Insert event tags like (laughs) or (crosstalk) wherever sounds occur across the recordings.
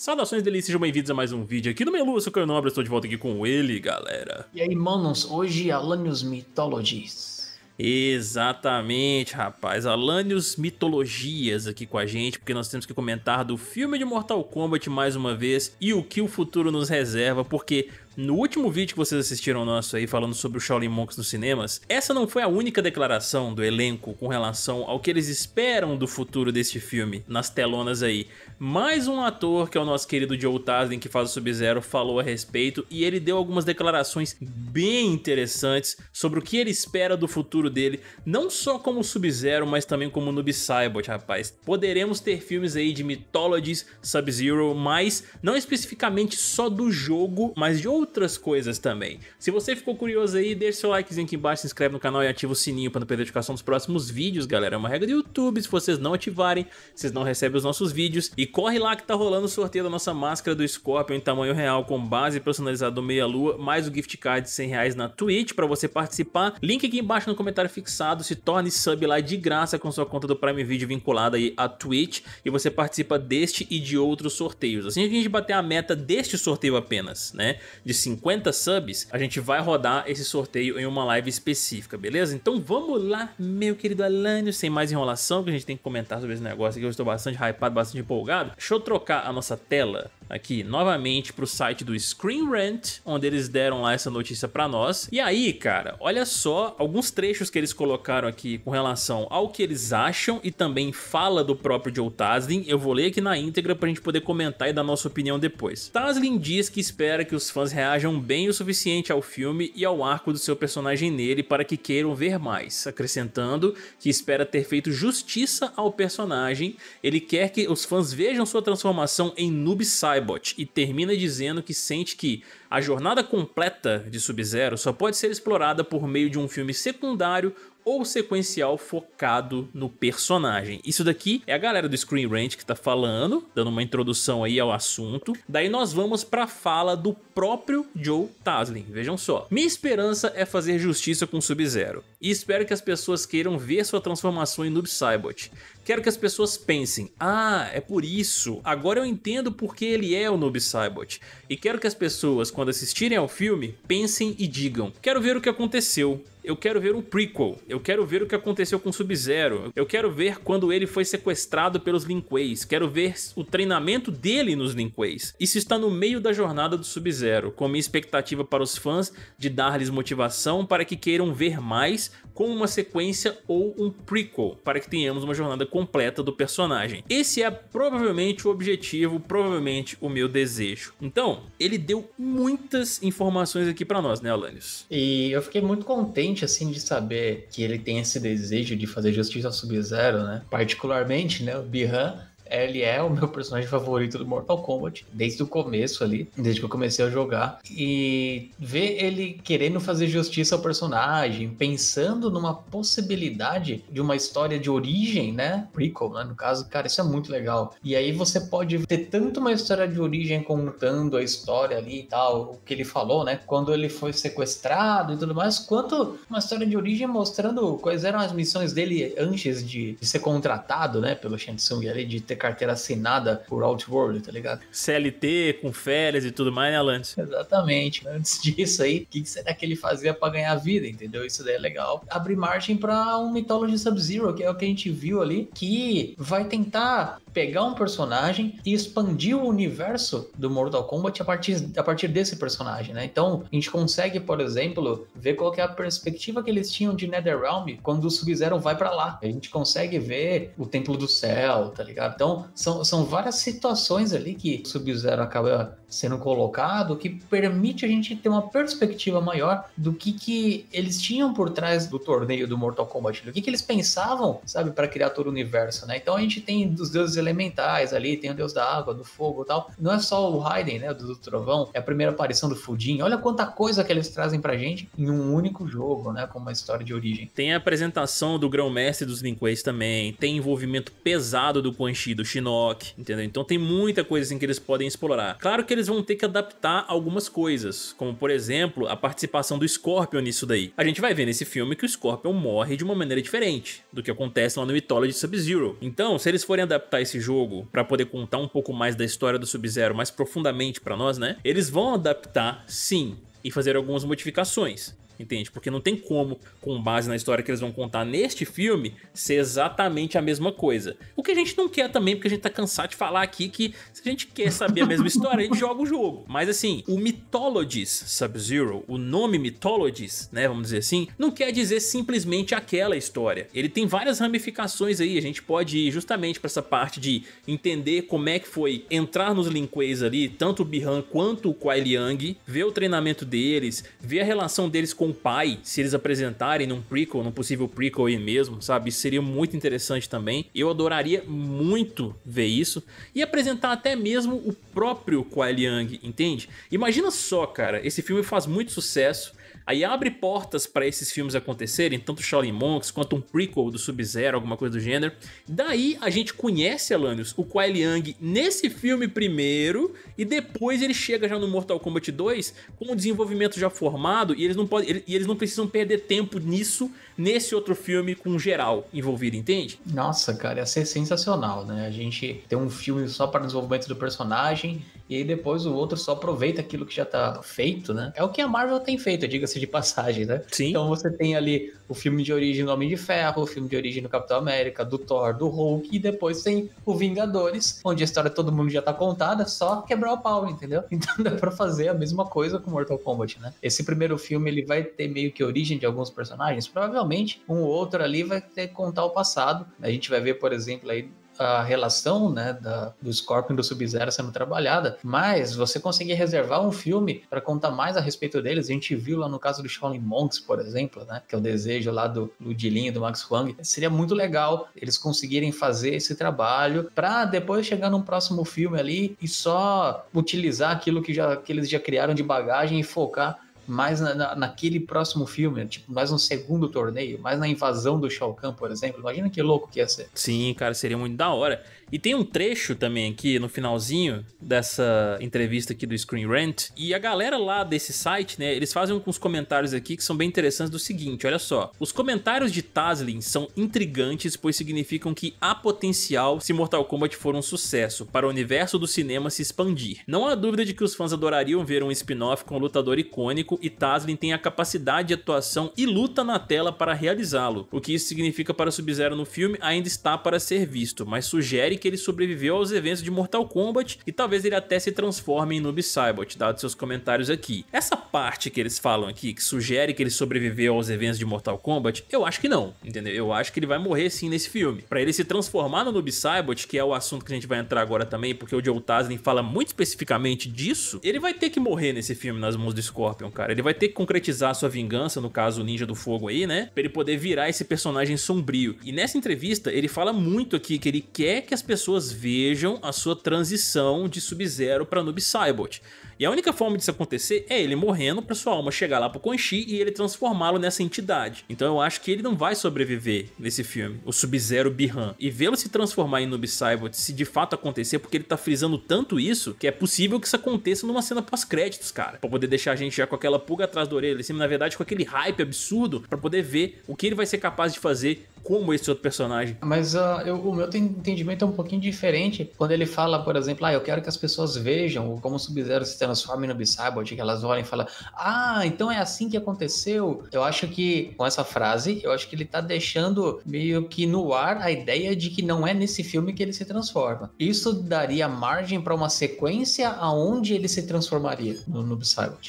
Saudações delícias, sejam bem-vindos a mais um vídeo aqui do Melu, eu sou o Carnobre, estou de volta aqui com ele, galera. E aí, manos, hoje Alanios Mythologies. Exatamente, rapaz, Alanios Mitologias aqui com a gente, porque nós temos que comentar do filme de Mortal Kombat mais uma vez e o que o futuro nos reserva, porque no último vídeo que vocês assistiram nosso aí falando sobre o Shaolin Monks nos cinemas, essa não foi a única declaração do elenco com relação ao que eles esperam do futuro deste filme nas telonas aí. Mais um ator, que é o nosso querido Joe Taslim, que faz o Sub-Zero, falou a respeito e ele deu algumas declarações bem interessantes sobre o que ele espera do futuro dele, não só como Sub-Zero, mas também como Noob Saibot, rapaz. Poderemos ter filmes aí de Mythologies, Sub-Zero, mas não especificamente só do jogo, mas de outras coisas também. Se você ficou curioso aí, deixa seu likezinho aqui embaixo, se inscreve no canal e ativa o sininho para não perder a notificação dos próximos vídeos, galera. É uma regra do YouTube, se vocês não ativarem, vocês não recebem os nossos vídeos e corre lá que tá rolando o sorteio da nossa máscara do Scorpion em tamanho real com base personalizada do Meia Lua, mais o gift card de 100 reais na Twitch para você participar. Link aqui embaixo no comentário fixado, se torne sub lá de graça com sua conta do Prime Video vinculada aí à Twitch e você participa deste e de outros sorteios. Assim que a gente bater a meta deste sorteio apenas, né, de 50 subs, a gente vai rodar esse sorteio em uma live específica, beleza? Então vamos lá, meu querido Alânio, sem mais enrolação, que a gente tem que comentar sobre esse negócio aqui, eu estou bastante hypado, bastante empolgado. Deixa eu trocar a nossa tela aqui novamente pro site do Screen Rant, onde eles deram lá essa notícia para nós. E aí, cara, olha só alguns trechos que eles colocaram aqui com relação ao que eles acham e também fala do próprio Joe Taslin. Eu vou ler aqui na íntegra pra gente poder comentar e dar nossa opinião depois. Taslin diz que espera que os fãs reajam bem o suficiente ao filme e ao arco do seu personagem nele para que queiram ver mais, acrescentando que espera ter feito justiça ao personagem. Ele quer que os fãs vejam sua transformação em Noob Cyber Cybot e termina dizendo que sente que a jornada completa de Sub-Zero só pode ser explorada por meio de um filme secundário ou sequencial focado no personagem. Isso daqui é a galera do Screen Rant que tá falando, dando uma introdução aí ao assunto. Daí nós vamos pra fala do próprio Joe Taslim. Vejam só. Minha esperança é fazer justiça com Sub-Zero. E espero que as pessoas queiram ver sua transformação em Noob Saibot. Quero que as pessoas pensem, ah, é por isso, agora eu entendo porque ele é o Noob Saibot. E quero que as pessoas, quando assistirem ao filme, pensem e digam, quero ver o que aconteceu. Eu quero ver um prequel. Eu quero ver o que aconteceu com Sub-Zero. Eu quero ver quando ele foi sequestrado pelos Linkways. Quero ver o treinamento dele nos Linqueis. Isso está no meio da jornada do Sub-Zero, com minha expectativa para os fãs de dar-lhes motivação para que queiram ver mais com uma sequência ou um prequel, para que tenhamos uma jornada completa do personagem. Esse é provavelmente o objetivo, provavelmente o meu desejo. Então, ele deu muitas informações aqui para nós, né, Alanis? E eu fiquei muito contente assim, de saber que ele tem esse desejo de fazer justiça sub-zero, né? Particularmente, né, o Bihan ele é o meu personagem favorito do Mortal Kombat, desde o começo ali, desde que eu comecei a jogar. E ver ele querendo fazer justiça ao personagem, pensando numa possibilidade de uma história de origem, né? Prequel, né? No caso, cara, isso é muito legal. E aí você pode ter tanto uma história de origem contando a história ali e tal, o que ele falou, né? Quando ele foi sequestrado e tudo mais, quanto uma história de origem mostrando quais eram as missões dele antes de, ser contratado, né? Pelo Shang Tsung ali, de ter carteira assinada por Outworld, tá ligado? CLT, com férias e tudo mais, né, Lance? Exatamente. Antes (laughs) disso aí, o que será que ele fazia para ganhar vida, entendeu? Isso daí é legal. Abre margem para um Mythology Sub-Zero, que é o que a gente viu ali, que vai tentar pegar um personagem e expandir o universo do Mortal Kombat a partir, a partir desse personagem, né? Então, a gente consegue, por exemplo, ver qual é a perspectiva que eles tinham de NetherRealm quando o Sub-Zero vai para lá. A gente consegue ver o Templo do Céu, tá ligado? Então, são, são várias situações ali que o Sub-Zero acaba sendo colocado que permite a gente ter uma perspectiva maior do que, que eles tinham por trás do torneio do Mortal Kombat, do que, que eles pensavam, sabe, para criar todo o universo, né? Então, a gente tem dos deuses elementais ali, tem o deus da água, do fogo e tal. Não é só o Raiden, né, do, do trovão, é a primeira aparição do Fudin. Olha quanta coisa que eles trazem pra gente em um único jogo, né, com uma história de origem. Tem a apresentação do grão-mestre dos Linquês também, tem envolvimento pesado do Quan Chi, do Shinnok, entendeu? Então tem muita coisa assim que eles podem explorar. Claro que eles vão ter que adaptar algumas coisas, como por exemplo, a participação do Scorpion nisso daí. A gente vai ver nesse filme que o Scorpion morre de uma maneira diferente do que acontece lá no Mythology Sub-Zero. Então, se eles forem adaptar esse jogo para poder contar um pouco mais da história do Sub-Zero mais profundamente para nós, né? Eles vão adaptar, sim, e fazer algumas modificações entende? Porque não tem como, com base na história que eles vão contar neste filme, ser exatamente a mesma coisa. O que a gente não quer também, porque a gente tá cansado de falar aqui que se a gente quer saber a mesma (laughs) história, a gente joga o jogo. Mas assim, o Mythologies Sub-Zero, o nome Mythologies, né, vamos dizer assim, não quer dizer simplesmente aquela história. Ele tem várias ramificações aí, a gente pode ir justamente para essa parte de entender como é que foi entrar nos Linquês ali, tanto o Bihan quanto o Kuai Liang, ver o treinamento deles, ver a relação deles com com o pai, se eles apresentarem num prequel, num possível prequel aí mesmo, sabe? Isso seria muito interessante também. Eu adoraria muito ver isso. E apresentar até mesmo o próprio Kuai Liang, entende? Imagina só, cara, esse filme faz muito sucesso. Aí abre portas para esses filmes acontecerem, tanto Shaolin Monks quanto um prequel do Sub-Zero, alguma coisa do gênero. Daí a gente conhece, Alanios, o Kwai Liang nesse filme primeiro e depois ele chega já no Mortal Kombat 2 com o desenvolvimento já formado e eles não, podem, ele, e eles não precisam perder tempo nisso, nesse outro filme com geral envolvido, entende? Nossa, cara, ia ser sensacional, né? A gente ter um filme só para o desenvolvimento do personagem, e aí depois o outro só aproveita aquilo que já tá feito, né? É o que a Marvel tem feito, diga-se de passagem, né? Sim. Então você tem ali o filme de origem do Homem de Ferro, o filme de origem do Capitão América, do Thor, do Hulk, e depois tem o Vingadores, onde a história todo mundo já tá contada, só quebrar o pau, entendeu? (laughs) Então dá pra fazer a mesma coisa com Mortal Kombat, né? Esse primeiro filme, ele vai ter meio que origem de alguns personagens, provavelmente um outro ali vai ter que contar o passado. A gente vai ver, por exemplo, aí a relação né, da, do Scorpion do Sub-Zero sendo trabalhada, mas você conseguir reservar um filme para contar mais a respeito deles. A gente viu lá no caso do Shaolin Monks, por exemplo, né, que é o desejo lá do Ludilinho, do Max Huang. Seria muito legal eles conseguirem fazer esse trabalho para depois chegar num próximo filme ali e só utilizar aquilo que, já, que eles já criaram de bagagem e focar mais na, na, naquele próximo filme, tipo, mais um segundo torneio, mais na invasão do Shao Kahn, por exemplo. Imagina que louco que ia ser. Sim, cara, seria muito da hora. E tem um trecho também aqui no finalzinho dessa entrevista aqui do Screen Rant. E a galera lá desse site, né, eles fazem uns comentários aqui que são bem interessantes do seguinte, olha só. Os comentários de Taslin são intrigantes, pois significam que há potencial se Mortal Kombat for um sucesso para o universo do cinema se expandir. Não há dúvida de que os fãs adorariam ver um spin-off com um lutador icônico e Taslin têm a capacidade de atuação e luta na tela para realizá-lo. O que isso significa para Sub-Zero no filme ainda está para ser visto, mas sugere que ele sobreviveu aos eventos de Mortal Kombat e talvez ele até se transforme em Noob Cybot, Dados seus comentários aqui. Essa parte que eles falam aqui, que sugere que ele sobreviveu aos eventos de Mortal Kombat, eu acho que não, entendeu? Eu acho que ele vai morrer sim nesse filme. Para ele se transformar no Noob Cybot, que é o assunto que a gente vai entrar agora também, porque o Joe Taslin fala muito especificamente disso, ele vai ter que morrer nesse filme nas mãos do Scorpion, cara cara. Ele vai ter que concretizar a sua vingança, no caso o Ninja do Fogo aí, né? Pra ele poder virar esse personagem sombrio. E nessa entrevista, ele fala muito aqui que ele quer que as pessoas vejam a sua transição de Sub-Zero pra Noob Cybot. E a única forma disso acontecer é ele morrendo para sua alma chegar lá pro Conchi e ele transformá-lo nessa entidade. Então eu acho que ele não vai sobreviver nesse filme, o Sub-Zero Bihan. E vê-lo se transformar em Noob Saibot, se de fato acontecer, porque ele tá frisando tanto isso, que é possível que isso aconteça numa cena pós-créditos, cara. Pra poder deixar a gente já com aquela pulga atrás da orelha, assim, na verdade com aquele hype absurdo, para poder ver o que ele vai ser capaz de fazer como esse outro personagem. Mas uh, eu, o meu entendimento é um pouquinho diferente quando ele fala, por exemplo, ah, eu quero que as pessoas vejam como o Sub-Zero se transforma no Cyborg, que elas olhem e falam, ah, então é assim que aconteceu. Eu acho que, com essa frase, eu acho que ele tá deixando meio que no ar a ideia de que não é nesse filme que ele se transforma. Isso daria margem para uma sequência aonde ele se transformaria no Noob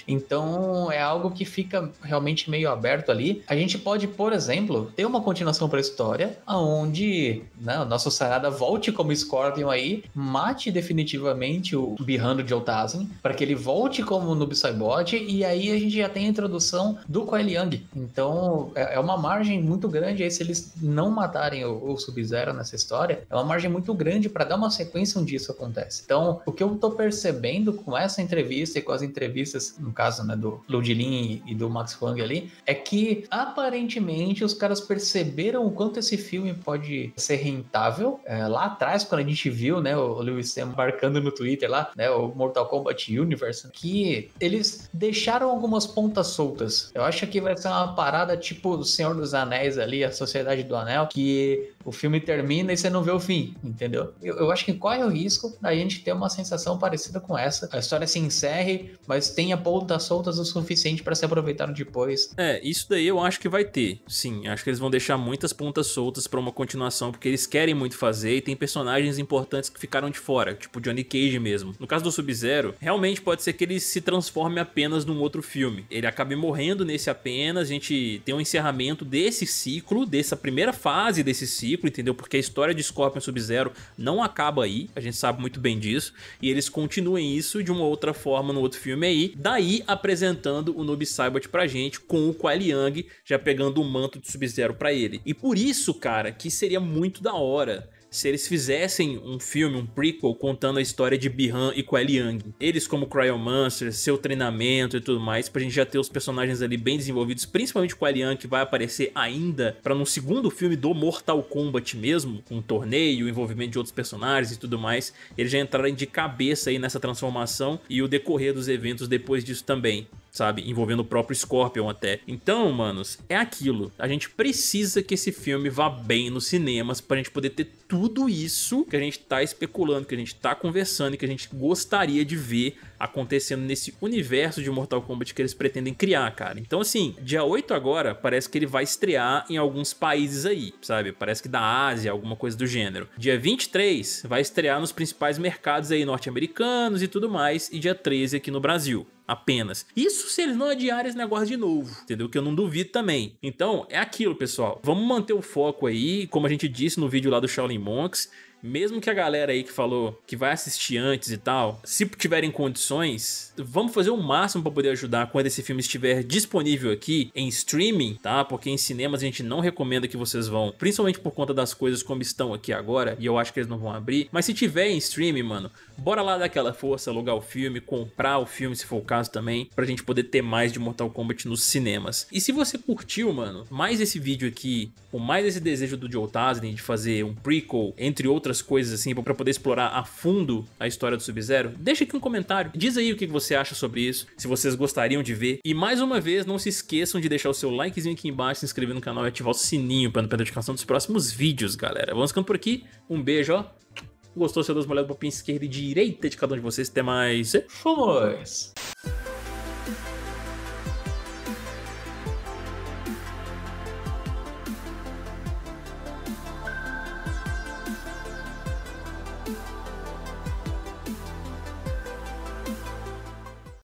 Então é algo que fica realmente meio aberto ali. A gente pode, por exemplo, ter uma continuação para esse história, aonde né, o nosso Sarada volte como Scorpion aí, mate definitivamente o Birrando de Otazin, para que ele volte como Noob Saibot, e aí a gente já tem a introdução do Kuai Liang. Então é, é uma margem muito grande aí se eles não matarem o, o Sub-Zero nessa história, é uma margem muito grande para dar uma sequência onde isso acontece. Então, o que eu tô percebendo com essa entrevista e com as entrevistas, no caso, né, do Ludilin e do Max Huang ali, é que aparentemente os caras perceberam o quanto esse filme pode ser rentável. É, lá atrás, quando a gente viu, né, o Lewis Sam marcando no Twitter lá, né, o Mortal Kombat Universe, que eles deixaram algumas pontas soltas. Eu acho que vai ser uma parada tipo o Senhor dos Anéis ali, a Sociedade do Anel, que o filme termina e você não vê o fim, entendeu? Eu, eu acho que corre o risco da gente ter uma sensação parecida com essa. A história se encerre, mas tenha pontas soltas o suficiente para se aproveitar depois. É, isso daí eu acho que vai ter. Sim, acho que eles vão deixar muitas pontas soltas para uma continuação, porque eles querem muito fazer e tem personagens importantes que ficaram de fora, tipo Johnny Cage mesmo. No caso do Sub-Zero, realmente pode ser que ele se transforme apenas num outro filme. Ele acabe morrendo nesse apenas, a gente tem um encerramento desse ciclo, dessa primeira fase desse ciclo, entendeu? Porque a história de Scorpion Sub-Zero não acaba aí, a gente sabe muito bem disso, e eles continuem isso de uma outra forma no outro filme aí, daí apresentando o Noob Saibot pra gente com o Kuai Liang já pegando o manto de Sub-Zero pra ele. E por por isso, cara, que seria muito da hora se eles fizessem um filme, um prequel, contando a história de Bihan e Kuei Liang. Eles como Cryomancer, seu treinamento e tudo mais, pra gente já ter os personagens ali bem desenvolvidos, principalmente o Kuei Liang, que vai aparecer ainda para num segundo filme do Mortal Kombat mesmo, com um torneio, o envolvimento de outros personagens e tudo mais. Eles já entrarem de cabeça aí nessa transformação e o decorrer dos eventos depois disso também sabe? Envolvendo o próprio Scorpion até. Então, manos, é aquilo. A gente precisa que esse filme vá bem nos cinemas pra gente poder ter tudo isso que a gente tá especulando, que a gente tá conversando e que a gente gostaria de ver acontecendo nesse universo de Mortal Kombat que eles pretendem criar, cara. Então, assim, dia 8 agora, parece que ele vai estrear em alguns países aí, sabe? Parece que da Ásia, alguma coisa do gênero. Dia 23 vai estrear nos principais mercados aí norte-americanos e tudo mais, e dia 13 aqui no Brasil apenas. Isso se eles não adiarem esse negócio de novo, entendeu? Que eu não duvido também. Então, é aquilo, pessoal. Vamos manter o foco aí, como a gente disse no vídeo lá do Shaolin Monks, mesmo que a galera aí que falou que vai assistir antes e tal, se tiverem condições, vamos fazer o máximo para poder ajudar quando esse filme estiver disponível aqui em streaming, tá? Porque em cinemas a gente não recomenda que vocês vão, principalmente por conta das coisas como estão aqui agora, e eu acho que eles não vão abrir. Mas se tiver em streaming, mano, bora lá dar aquela força, alugar o filme, comprar o filme se for o caso também, pra gente poder ter mais de Mortal Kombat nos cinemas. E se você curtiu, mano, mais esse vídeo aqui, ou mais esse desejo do Joe Taslim de fazer um prequel, entre outras outras coisas assim para poder explorar a fundo a história do Sub-Zero? Deixa aqui um comentário. Diz aí o que você acha sobre isso, se vocês gostariam de ver. E mais uma vez, não se esqueçam de deixar o seu likezinho aqui embaixo, se inscrever no canal e ativar o sininho para não perder a notificação dos próximos vídeos, galera. Vamos ficando por aqui. Um beijo, ó. Gostou? Seu dois molhadas, um pouquinho esquerda e direita de cada um de vocês. Até mais. Fomos!